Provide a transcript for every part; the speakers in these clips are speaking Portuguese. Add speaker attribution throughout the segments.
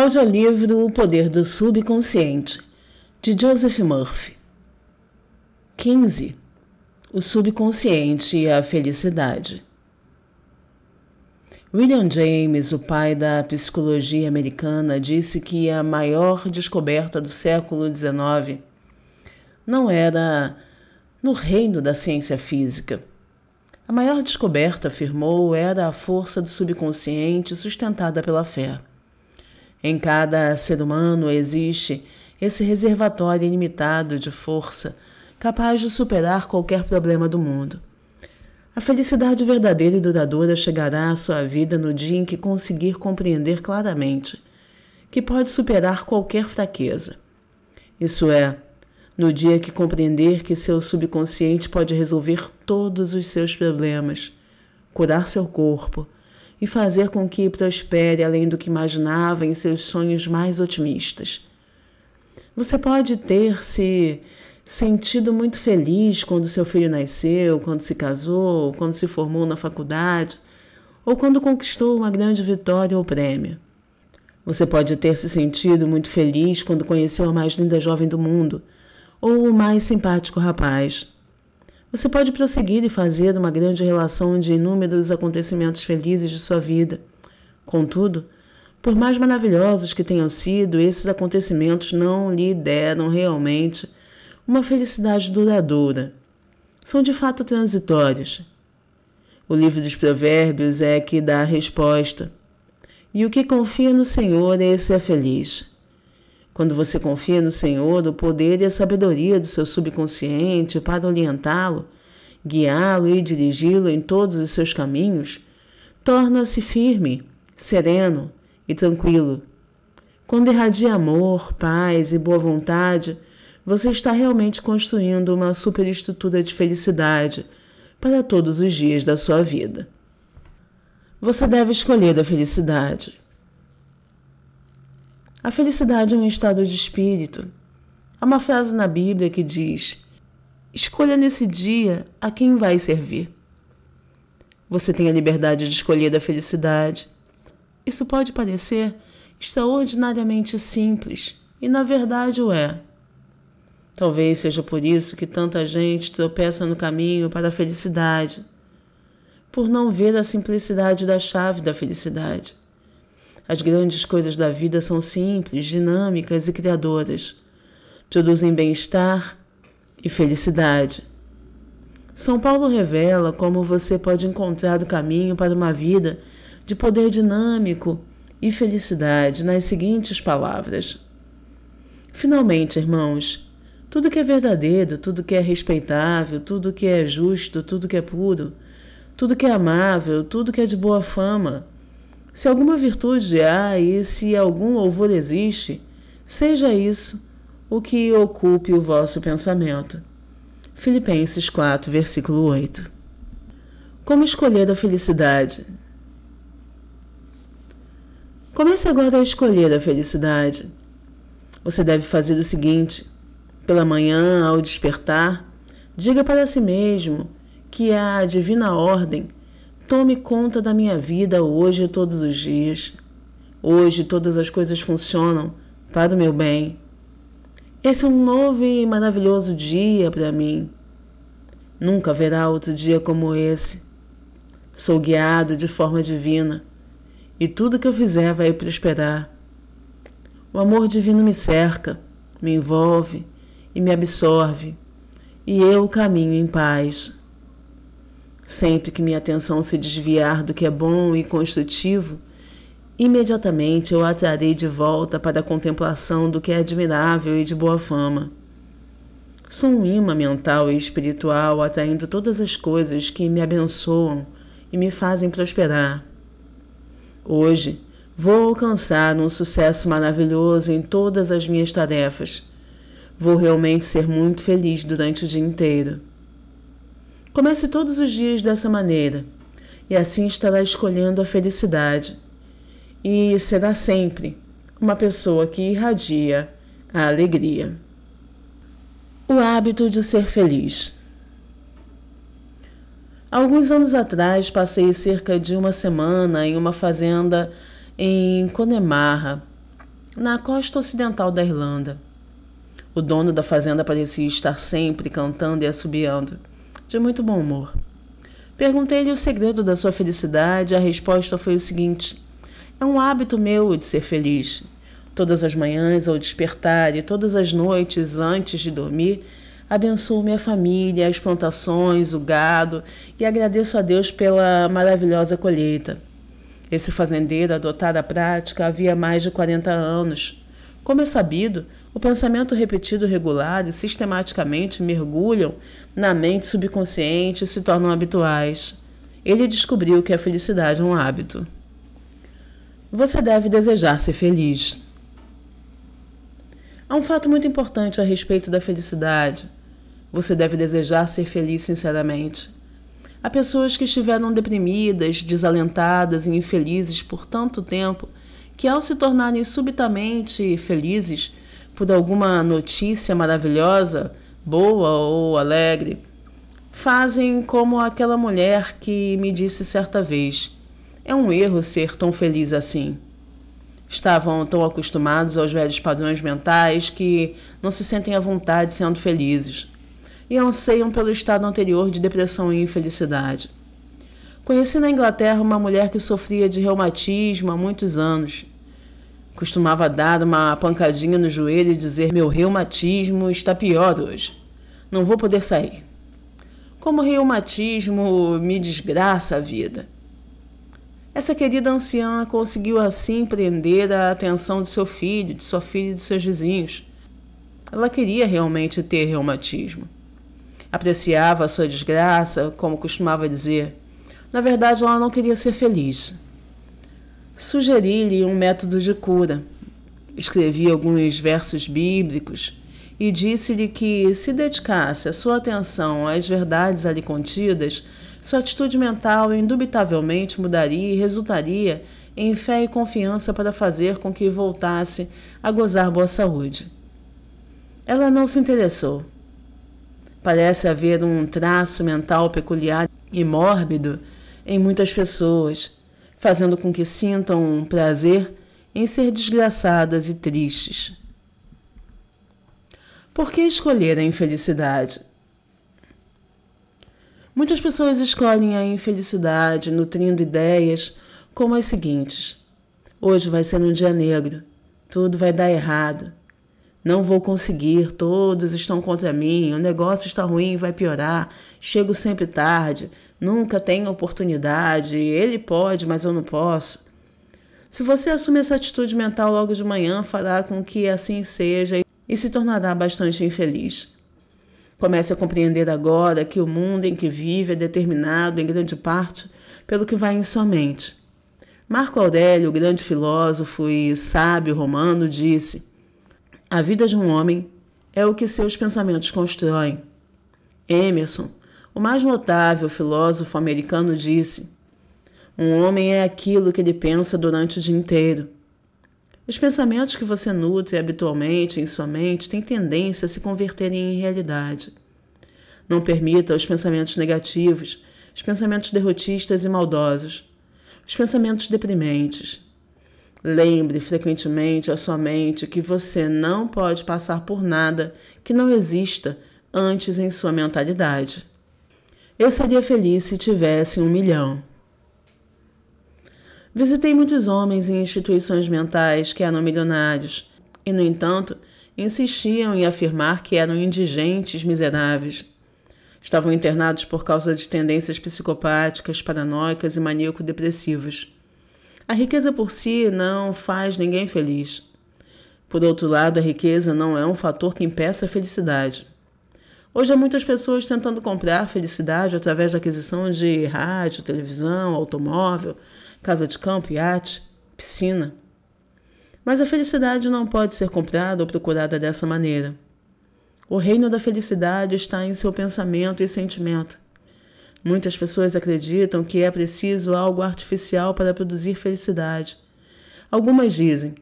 Speaker 1: Audiolivro O Poder do Subconsciente, de Joseph Murphy. 15. O Subconsciente e a Felicidade. William James, o pai da psicologia americana, disse que a maior descoberta do século XIX não era no reino da ciência física. A maior descoberta, afirmou, era a força do subconsciente sustentada pela fé. Em cada ser humano existe esse reservatório ilimitado de força capaz de superar qualquer problema do mundo. A felicidade verdadeira e duradoura chegará à sua vida no dia em que conseguir compreender claramente que pode superar qualquer fraqueza. Isso é, no dia que compreender que seu subconsciente pode resolver todos os seus problemas, curar seu corpo, e fazer com que prospere além do que imaginava em seus sonhos mais otimistas. Você pode ter se sentido muito feliz quando seu filho nasceu, quando se casou, quando se formou na faculdade ou quando conquistou uma grande vitória ou prêmio. Você pode ter se sentido muito feliz quando conheceu a mais linda jovem do mundo ou o mais simpático rapaz você pode prosseguir e fazer uma grande relação de inúmeros acontecimentos felizes de sua vida. Contudo, por mais maravilhosos que tenham sido, esses acontecimentos não lhe deram realmente uma felicidade duradoura. São de fato transitórios. O livro dos Provérbios é que dá a resposta. E o que confia no Senhor, esse é feliz. Quando você confia no Senhor, o poder e a sabedoria do seu subconsciente para orientá-lo, guiá-lo e dirigi-lo em todos os seus caminhos, torna-se firme, sereno e tranquilo. Quando irradia amor, paz e boa vontade, você está realmente construindo uma superestrutura de felicidade para todos os dias da sua vida. Você deve escolher a felicidade. A felicidade é um estado de espírito. Há uma frase na Bíblia que diz: Escolha nesse dia a quem vai servir. Você tem a liberdade de escolher da felicidade. Isso pode parecer extraordinariamente simples, e na verdade o é. Talvez seja por isso que tanta gente tropeça no caminho para a felicidade, por não ver a simplicidade da chave da felicidade. As grandes coisas da vida são simples, dinâmicas e criadoras. Produzem bem-estar e felicidade. São Paulo revela como você pode encontrar o caminho para uma vida de poder dinâmico e felicidade nas seguintes palavras: Finalmente, irmãos, tudo que é verdadeiro, tudo que é respeitável, tudo que é justo, tudo que é puro, tudo que é amável, tudo que é de boa fama, se alguma virtude há e se algum louvor existe, seja isso o que ocupe o vosso pensamento. Filipenses 4, versículo 8. Como escolher a felicidade? Comece agora a escolher a felicidade. Você deve fazer o seguinte: pela manhã, ao despertar, diga para si mesmo que a divina ordem Tome conta da minha vida hoje e todos os dias. Hoje todas as coisas funcionam para o meu bem. Esse é um novo e maravilhoso dia para mim. Nunca haverá outro dia como esse. Sou guiado de forma divina e tudo que eu fizer vai prosperar. O amor divino me cerca, me envolve e me absorve, e eu caminho em paz. Sempre que minha atenção se desviar do que é bom e construtivo, imediatamente eu atrarei de volta para a contemplação do que é admirável e de boa fama. Sou um imã mental e espiritual atraindo todas as coisas que me abençoam e me fazem prosperar. Hoje, vou alcançar um sucesso maravilhoso em todas as minhas tarefas. Vou realmente ser muito feliz durante o dia inteiro. Comece todos os dias dessa maneira, e assim estará escolhendo a felicidade. E será sempre uma pessoa que irradia a alegria. O hábito de ser feliz. Alguns anos atrás, passei cerca de uma semana em uma fazenda em Connemara, na costa ocidental da Irlanda. O dono da fazenda parecia estar sempre cantando e assobiando de muito bom humor. Perguntei-lhe o segredo da sua felicidade e a resposta foi o seguinte: É um hábito meu de ser feliz. Todas as manhãs ao despertar e todas as noites antes de dormir, abençoo minha família, as plantações, o gado e agradeço a Deus pela maravilhosa colheita. Esse fazendeiro adotara a prática havia mais de 40 anos. Como é sabido, o pensamento repetido, regulado e sistematicamente mergulham na mente subconsciente e se tornam habituais. Ele descobriu que a felicidade é um hábito. Você deve desejar ser feliz. Há um fato muito importante a respeito da felicidade. Você deve desejar ser feliz sinceramente. Há pessoas que estiveram deprimidas, desalentadas e infelizes por tanto tempo que, ao se tornarem subitamente felizes, por alguma notícia maravilhosa, boa ou alegre, fazem como aquela mulher que me disse certa vez: é um erro ser tão feliz assim. Estavam tão acostumados aos velhos padrões mentais que não se sentem à vontade sendo felizes e anseiam pelo estado anterior de depressão e infelicidade. Conheci na Inglaterra uma mulher que sofria de reumatismo há muitos anos Costumava dar uma pancadinha no joelho e dizer: Meu reumatismo está pior hoje. Não vou poder sair. Como reumatismo me desgraça a vida. Essa querida anciã conseguiu assim prender a atenção de seu filho, de sua filha e de seus vizinhos. Ela queria realmente ter reumatismo. Apreciava a sua desgraça, como costumava dizer. Na verdade, ela não queria ser feliz sugeri-lhe um método de cura. Escrevi alguns versos bíblicos e disse-lhe que, se dedicasse a sua atenção às verdades ali contidas, sua atitude mental indubitavelmente mudaria e resultaria em fé e confiança para fazer com que voltasse a gozar boa saúde. Ela não se interessou. Parece haver um traço mental peculiar e mórbido em muitas pessoas fazendo com que sintam um prazer em ser desgraçadas e tristes. Por que escolher a infelicidade? Muitas pessoas escolhem a infelicidade nutrindo ideias como as seguintes: Hoje vai ser um dia negro, tudo vai dar errado, não vou conseguir, todos estão contra mim, o negócio está ruim, vai piorar, chego sempre tarde, nunca tem oportunidade, ele pode, mas eu não posso. Se você assumir essa atitude mental logo de manhã, fará com que assim seja e se tornará bastante infeliz. Comece a compreender agora que o mundo em que vive é determinado, em grande parte, pelo que vai em sua mente. Marco Aurélio, grande filósofo e sábio romano, disse: A vida de um homem é o que seus pensamentos constroem. Emerson, o mais notável filósofo americano disse: Um homem é aquilo que ele pensa durante o dia inteiro. Os pensamentos que você nutre habitualmente em sua mente têm tendência a se converterem em realidade. Não permita os pensamentos negativos, os pensamentos derrotistas e maldosos, os pensamentos deprimentes. Lembre frequentemente à sua mente que você não pode passar por nada que não exista antes em sua mentalidade. Eu seria feliz se tivesse um milhão. Visitei muitos homens em instituições mentais que eram milionários e, no entanto, insistiam em afirmar que eram indigentes miseráveis. Estavam internados por causa de tendências psicopáticas, paranoicas e maníaco-depressivas. A riqueza por si não faz ninguém feliz. Por outro lado, a riqueza não é um fator que impeça a felicidade. Hoje há muitas pessoas tentando comprar felicidade através da aquisição de rádio, televisão, automóvel, casa de campo, iate, piscina. Mas a felicidade não pode ser comprada ou procurada dessa maneira. O reino da felicidade está em seu pensamento e sentimento. Muitas pessoas acreditam que é preciso algo artificial para produzir felicidade. Algumas dizem: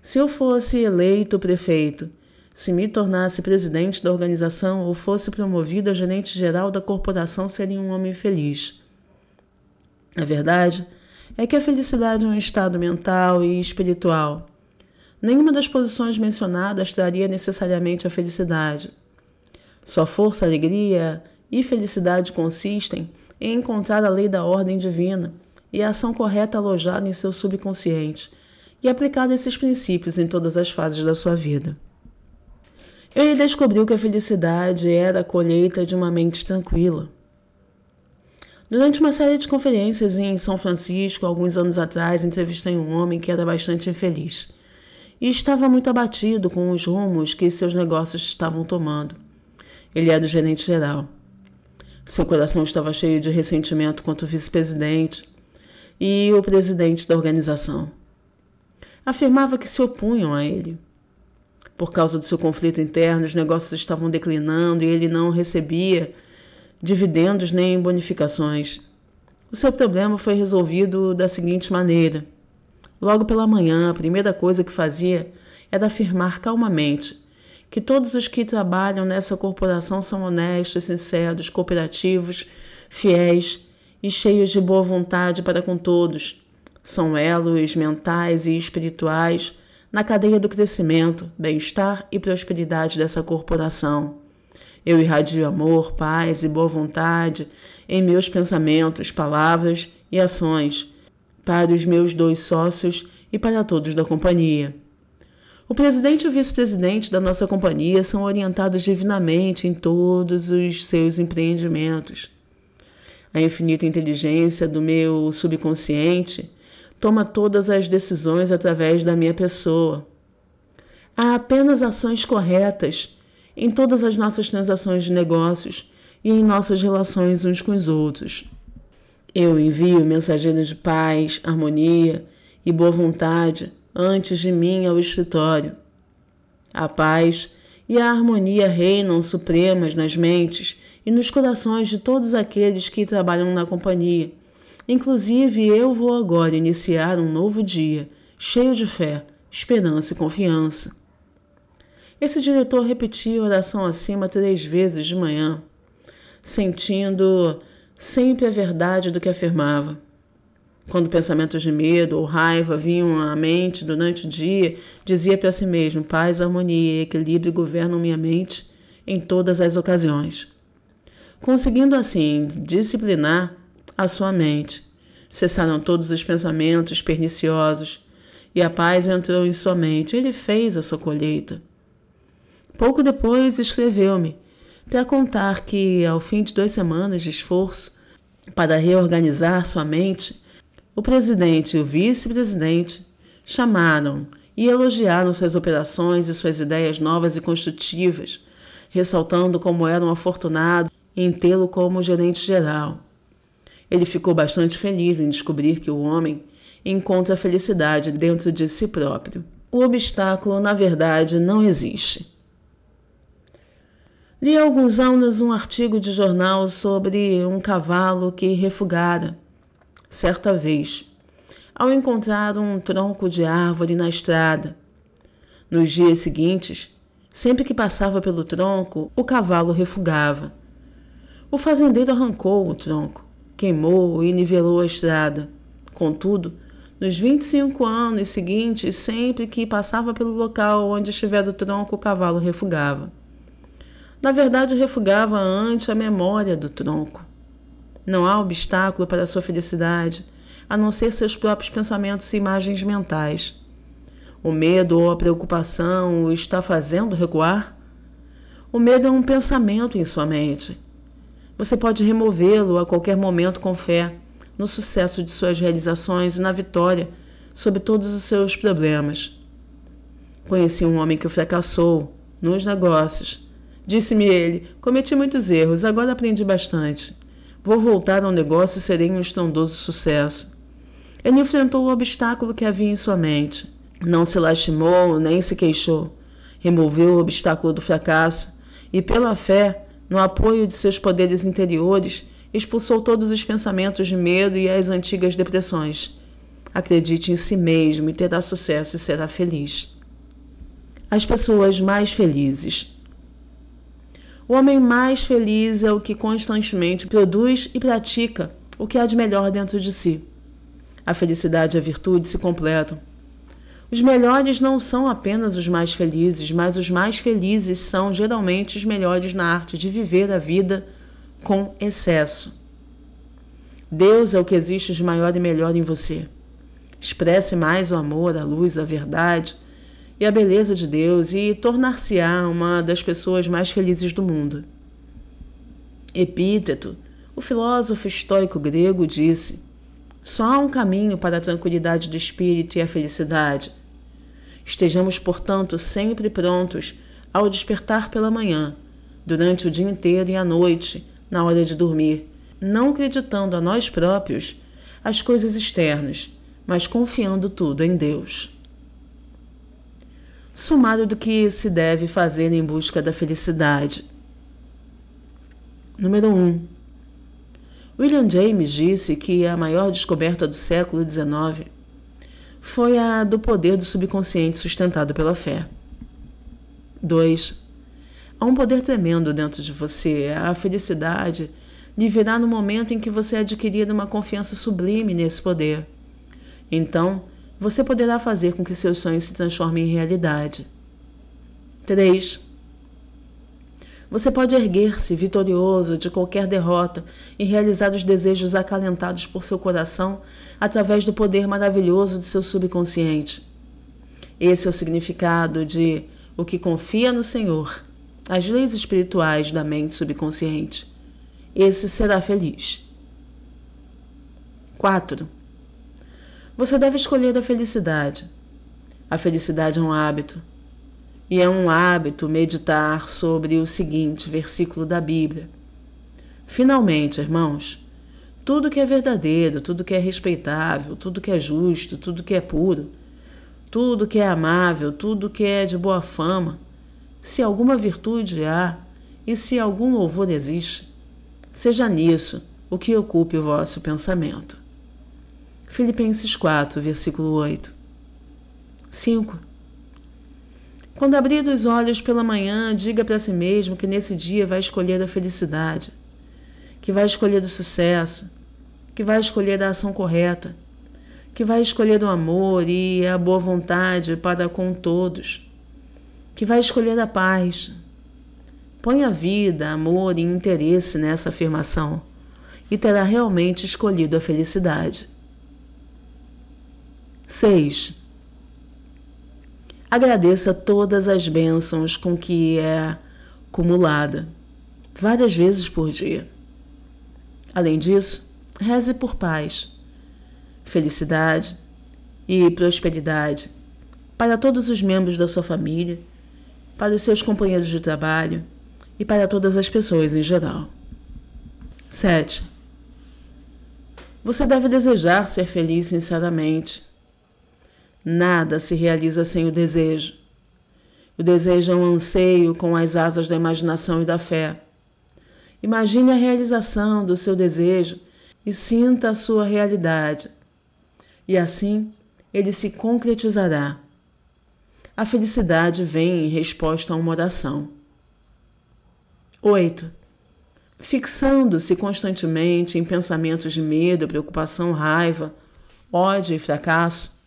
Speaker 1: se eu fosse eleito prefeito, se me tornasse presidente da organização ou fosse promovido a gerente geral da corporação, seria um homem feliz. A verdade é que a felicidade é um estado mental e espiritual. Nenhuma das posições mencionadas traria necessariamente a felicidade. Sua força, alegria e felicidade consistem em encontrar a lei da ordem divina e a ação correta alojada em seu subconsciente e aplicar esses princípios em todas as fases da sua vida. Ele descobriu que a felicidade era é a colheita de uma mente tranquila. Durante uma série de conferências em São Francisco, alguns anos atrás, entrevistei um homem que era bastante infeliz e estava muito abatido com os rumos que seus negócios estavam tomando. Ele era o gerente geral. Seu coração estava cheio de ressentimento contra o vice-presidente e o presidente da organização. Afirmava que se opunham a ele por causa do seu conflito interno, os negócios estavam declinando e ele não recebia dividendos nem bonificações. O seu problema foi resolvido da seguinte maneira. Logo pela manhã, a primeira coisa que fazia era afirmar calmamente que todos os que trabalham nessa corporação são honestos, sinceros, cooperativos, fiéis e cheios de boa vontade para com todos. São elos mentais e espirituais na cadeia do crescimento, bem-estar e prosperidade dessa corporação. Eu irradio amor, paz e boa vontade em meus pensamentos, palavras e ações para os meus dois sócios e para todos da companhia. O presidente e o vice-presidente da nossa companhia são orientados divinamente em todos os seus empreendimentos. A infinita inteligência do meu subconsciente toma todas as decisões através da minha pessoa. Há apenas ações corretas em todas as nossas transações de negócios e em nossas relações uns com os outros. Eu envio mensageiros de paz, harmonia e boa vontade antes de mim ao escritório. A paz e a harmonia reinam supremas nas mentes e nos corações de todos aqueles que trabalham na companhia Inclusive, eu vou agora iniciar um novo dia, cheio de fé, esperança e confiança. Esse diretor repetia a oração acima três vezes de manhã, sentindo sempre a verdade do que afirmava. Quando pensamentos de medo ou raiva vinham à mente durante o dia, dizia para si mesmo: paz, harmonia e equilíbrio governam minha mente em todas as ocasiões. Conseguindo assim disciplinar à sua mente. Cessaram todos os pensamentos perniciosos e a paz entrou em sua mente. Ele fez a sua colheita. Pouco depois escreveu-me para contar que, ao fim de duas semanas de esforço para reorganizar sua mente, o presidente e o vice-presidente chamaram e elogiaram suas operações e suas ideias novas e construtivas, ressaltando como eram afortunados em tê-lo como gerente geral. Ele ficou bastante feliz em descobrir que o homem encontra felicidade dentro de si próprio. O obstáculo, na verdade, não existe. Li há alguns anos um artigo de jornal sobre um cavalo que refugara, certa vez, ao encontrar um tronco de árvore na estrada. Nos dias seguintes, sempre que passava pelo tronco, o cavalo refugava. O fazendeiro arrancou o tronco queimou e nivelou a estrada. Contudo, nos 25 anos seguintes, sempre que passava pelo local onde estivera o tronco, o cavalo refugava. Na verdade, refugava antes a memória do tronco. Não há obstáculo para sua felicidade, a não ser seus próprios pensamentos e imagens mentais. O medo ou a preocupação o está fazendo recuar? O medo é um pensamento em sua mente você pode removê-lo a qualquer momento com fé no sucesso de suas realizações e na vitória sobre todos os seus problemas. Conheci um homem que fracassou nos negócios. Disse-me ele: Cometi muitos erros, agora aprendi bastante. Vou voltar ao negócio e serei um estrondoso sucesso. Ele enfrentou o obstáculo que havia em sua mente. Não se lastimou, nem se queixou. Removeu o obstáculo do fracasso e, pela fé, no apoio de seus poderes interiores, expulsou todos os pensamentos de medo e as antigas depressões. Acredite em si mesmo e terá sucesso e será feliz. As pessoas mais felizes. O homem mais feliz é o que constantemente produz e pratica o que há de melhor dentro de si. A felicidade e a virtude se completam. Os melhores não são apenas os mais felizes, mas os mais felizes são geralmente os melhores na arte de viver a vida com excesso. Deus é o que existe de maior e melhor em você. Expresse mais o amor, a luz, a verdade e a beleza de Deus e tornar-se-á uma das pessoas mais felizes do mundo. Epíteto, o filósofo estoico grego, disse só há um caminho para a tranquilidade do espírito e a felicidade. Estejamos, portanto, sempre prontos ao despertar pela manhã, durante o dia inteiro e à noite, na hora de dormir, não acreditando a nós próprios as coisas externas, mas confiando tudo em Deus. Sumário do que se deve fazer em busca da felicidade. Número 1. Um, William James disse que a maior descoberta do século XIX foi a do poder do subconsciente sustentado pela fé. 2. Há um poder tremendo dentro de você. A felicidade lhe virá no momento em que você adquirir uma confiança sublime nesse poder. Então, você poderá fazer com que seus sonhos se transformem em realidade. 3. Você pode erguer-se vitorioso de qualquer derrota e realizar os desejos acalentados por seu coração através do poder maravilhoso de seu subconsciente. Esse é o significado de o que confia no Senhor, as leis espirituais da mente subconsciente. Esse será feliz. 4. Você deve escolher a felicidade. A felicidade é um hábito e é um hábito meditar sobre o seguinte versículo da Bíblia. Finalmente, irmãos, tudo que é verdadeiro, tudo que é respeitável, tudo que é justo, tudo que é puro, tudo que é amável, tudo que é de boa fama, se alguma virtude há e se algum louvor existe, seja nisso o que ocupe o vosso pensamento. Filipenses 4, versículo 8. 5. Quando abrir os olhos pela manhã, diga para si mesmo que nesse dia vai escolher a felicidade, que vai escolher o sucesso, que vai escolher a ação correta, que vai escolher o amor e a boa vontade para com todos, que vai escolher a paz. Ponha vida, amor e interesse nessa afirmação e terá realmente escolhido a felicidade. 6. Agradeça todas as bênçãos com que é cumulada, várias vezes por dia. Além disso, reze por paz, felicidade e prosperidade para todos os membros da sua família, para os seus companheiros de trabalho e para todas as pessoas em geral. 7. Você deve desejar ser feliz sinceramente Nada se realiza sem o desejo. O desejo é um anseio com as asas da imaginação e da fé. Imagine a realização do seu desejo e sinta a sua realidade. E assim ele se concretizará. A felicidade vem em resposta a uma oração. 8. Fixando-se constantemente em pensamentos de medo, preocupação, raiva, ódio e fracasso,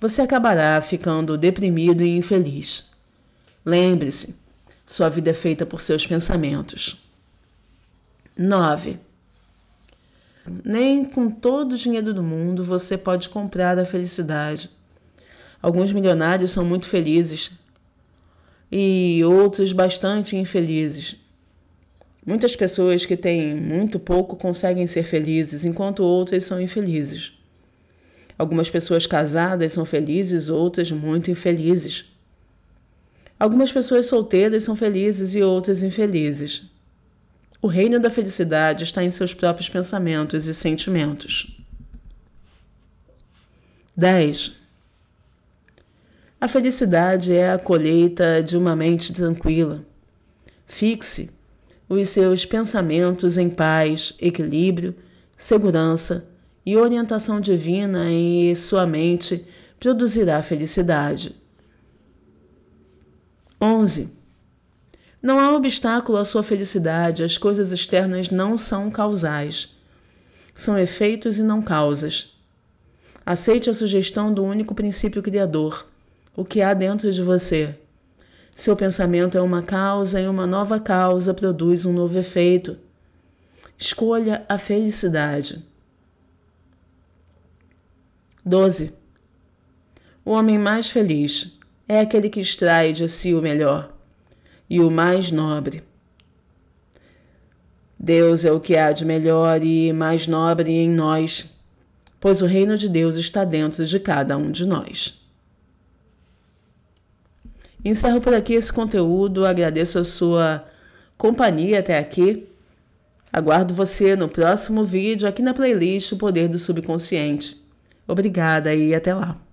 Speaker 1: você acabará ficando deprimido e infeliz. Lembre-se, sua vida é feita por seus pensamentos. 9. Nem com todo o dinheiro do mundo você pode comprar a felicidade. Alguns milionários são muito felizes e outros bastante infelizes. Muitas pessoas que têm muito pouco conseguem ser felizes, enquanto outras são infelizes. Algumas pessoas casadas são felizes, outras muito infelizes. Algumas pessoas solteiras são felizes e outras infelizes. O reino da felicidade está em seus próprios pensamentos e sentimentos. 10. A felicidade é a colheita de uma mente tranquila. Fixe os seus pensamentos em paz, equilíbrio, segurança, e orientação divina em sua mente produzirá felicidade. 11. Não há obstáculo à sua felicidade, as coisas externas não são causais. São efeitos e não causas. Aceite a sugestão do único princípio criador, o que há dentro de você. Seu pensamento é uma causa e uma nova causa produz um novo efeito. Escolha a felicidade. 12. O homem mais feliz é aquele que extrai de si o melhor e o mais nobre. Deus é o que há de melhor e mais nobre em nós, pois o reino de Deus está dentro de cada um de nós. Encerro por aqui esse conteúdo, agradeço a sua companhia até aqui. Aguardo você no próximo vídeo aqui na playlist O Poder do Subconsciente. Obrigada e até lá!